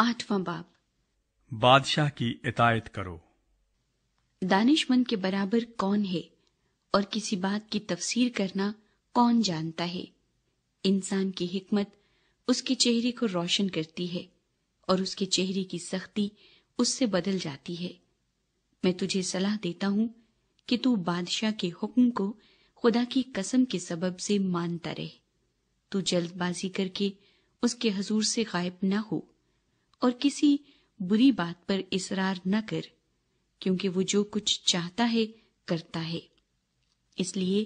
आठवां बाप बादशाह की इतायत करो दानिशमंद के बराबर कौन है और किसी बात की तफसीर करना कौन जानता है इंसान की हिकमत उसके चेहरे को रोशन करती है और उसके चेहरे की सख्ती उससे बदल जाती है मैं तुझे सलाह देता हूं कि तू बादशाह के हुक्म को खुदा की कसम के सबब से मानता रहे तू जल्दबाजी करके उसके हजूर से गायब ना हो और किसी बुरी बात पर इसरार न कर क्योंकि वो जो कुछ चाहता है करता है इसलिए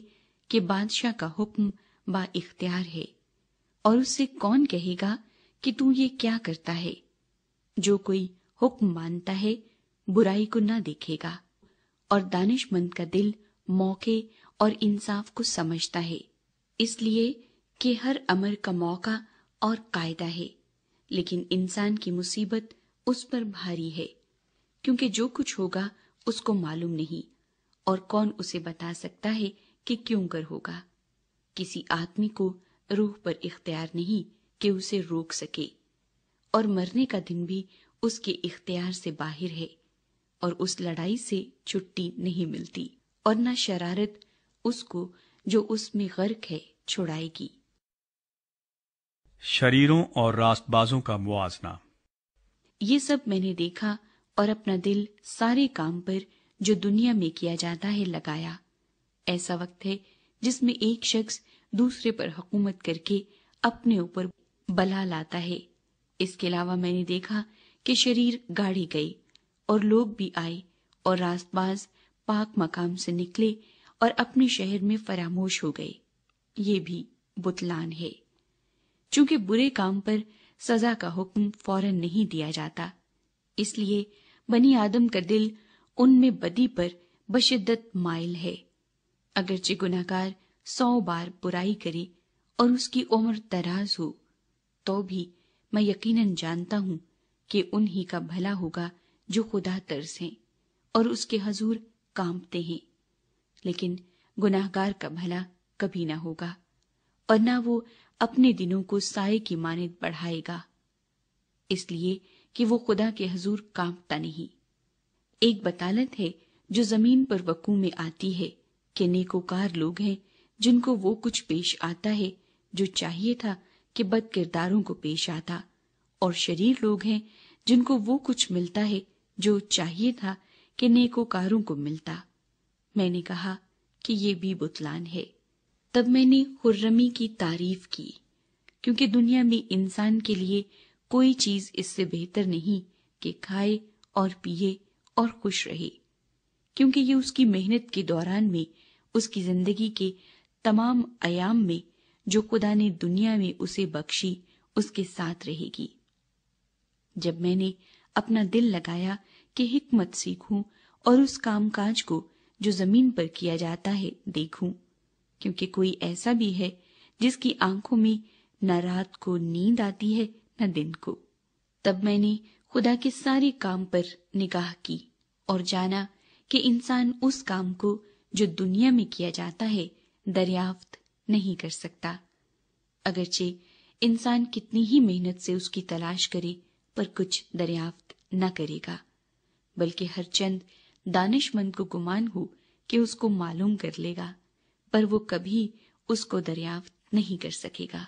कि बादशाह का हुक्म बा इख्तियार है और उससे कौन कहेगा कि तू ये क्या करता है जो कोई हुक्म मानता है बुराई को न देखेगा और दानिशमंद का दिल मौके और इंसाफ को समझता है इसलिए कि हर अमर का मौका और कायदा है लेकिन इंसान की मुसीबत उस पर भारी है क्योंकि जो कुछ होगा उसको मालूम नहीं और कौन उसे बता सकता है कि क्यों कर होगा किसी आदमी को रूह पर इख्तियार नहीं कि उसे रोक सके और मरने का दिन भी उसके इख्तियार से बाहर है और उस लड़ाई से छुट्टी नहीं मिलती और न शरारत उसको जो उसमें गर्क है छुड़ाएगी शरीरों और रास्तबाजों का मुआजना ये सब मैंने देखा और अपना दिल सारे काम पर जो दुनिया में किया जाता है लगाया ऐसा वक्त है जिसमें एक शख्स दूसरे पर हुकूमत करके अपने ऊपर बला लाता है इसके अलावा मैंने देखा कि शरीर गाड़ी गई और लोग भी आए और रास्तबाज पाक मकाम से निकले और अपने शहर में फरामोश हो गए ये भी बुतलान है चूंकि बुरे काम पर सजा का हुक्म फौरन नहीं दिया जाता इसलिए बनी आदम का दिल उनमें बदी पर बशिद्दत माइल है अगरचे गुनाकार सौ बार बुराई करे और उसकी उम्र दराज हो तो भी मैं यकीनन जानता हूं कि उन्हीं का भला होगा जो खुदा तर्स हैं और उसके हजूर कांपते हैं लेकिन गुनाहगार का भला कभी ना होगा और ना वो अपने दिनों को साय की मानद बढ़ाएगा इसलिए कि वो खुदा के हजूर कांपता नहीं एक बतालत है जो जमीन पर वकू में आती है कि नेकोकार लोग हैं जिनको वो कुछ पेश आता है जो चाहिए था कि बद किरदारों को पेश आता और शरीर लोग हैं जिनको वो कुछ मिलता है जो चाहिए था कि नेकोकारों को मिलता मैंने कहा कि ये भी बुतलान है तब मैंने खुर्रमी की तारीफ की क्योंकि दुनिया में इंसान के लिए कोई चीज इससे बेहतर नहीं कि खाए और पिए और खुश रहे क्योंकि ये उसकी मेहनत के दौरान में उसकी जिंदगी के तमाम आयाम में जो खुदा ने दुनिया में उसे बख्शी उसके साथ रहेगी जब मैंने अपना दिल लगाया कि हिकमत सीखूं और उस कामकाज को जो जमीन पर किया जाता है देखूं क्योंकि कोई ऐसा भी है जिसकी आंखों में न रात को नींद आती है न दिन को तब मैंने खुदा के सारे काम पर निगाह की और जाना कि इंसान उस काम को जो दुनिया में किया जाता है दरियाफ्त नहीं कर सकता अगरचे इंसान कितनी ही मेहनत से उसकी तलाश करे पर कुछ दरियाफ्त न करेगा बल्कि हर चंद दानिशमंद को गुमान हो कि उसको मालूम कर लेगा पर वो कभी उसको दरियाफ्त नहीं कर सकेगा